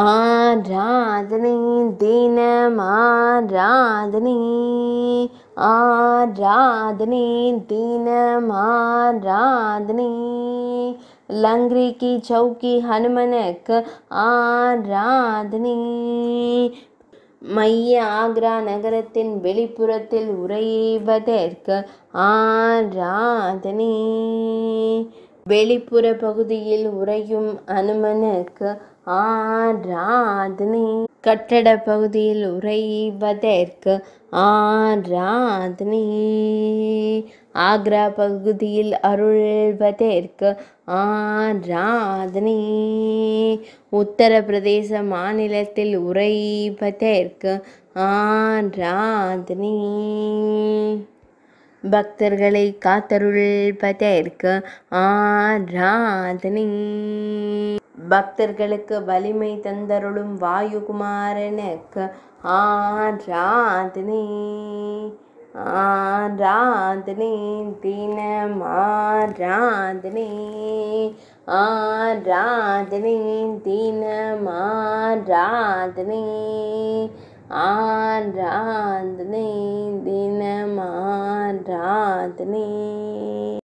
ആരാധനേ ദിനമാരാധനേ ആരാധനേ ദിനമാരാധനേ लंगरी की चौकी हनुमनक ஆராதனே மைய ஆக்ரா நகரத்தின் வெளிப்புறத்தில் உறைவதற்கு ஆராதனே வெளிப்புற பகுதியில் உறையும் அனுமனுக்கு ஆராதனை கட்டட பகுதியில் உறைவதற்கு ஆராதனை ஆக்ரா பகுதியில் அருள்வதற்கு ஆராதனை உத்தரப்பிரதேச மாநிலத்தில் உறைவதற்கு ஆராதனை பக்தர்களை காத்தருள்பதற்கு ஆராதனை பக்தர்களுக்கு வலிமை தந்தருளும் வாயுகுமாரனுக்கு ஆராதனை ஆராதனை தீனமாராதனை ஆராதனை தீனமாராதனை आराधने दिन माराधने